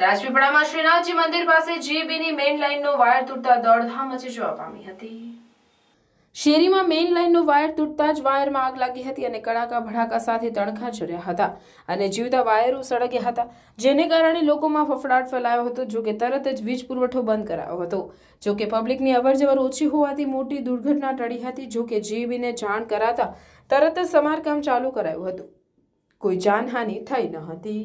રાજપીપળામાં શ્રીનાથજી મંદિર પાસે જીબીની મેઇન લાઇનનો વાયર તૂટતા દોડધામ મચી જોવા પામી હતી શેરીમાં મેઇન લાઇનનો વાયર તૂટતા જ વાયરમાં આગ લાગી હતી અને કડાકા ભડાકા સાથે તણખા ચડ્યા હતા અને જીવતા વાયરો સળગ્યા હતા જેને કારણે લોકોમાં ફફડાટ ફેલાયો હતો જો કે તરત જ વીજ પુરવઠો બંધ કરાયો હતો જો કે પબ્લિકની અવરજવર ઓછી હોવાથી મોટી દુર્ઘટના ટળી હતી જો કે જીબીને જાણ કરાતા તરત જ સમારકામ ચાલુ કરાયું હતું કોઈ જાનહાનિ થઈ ન હતી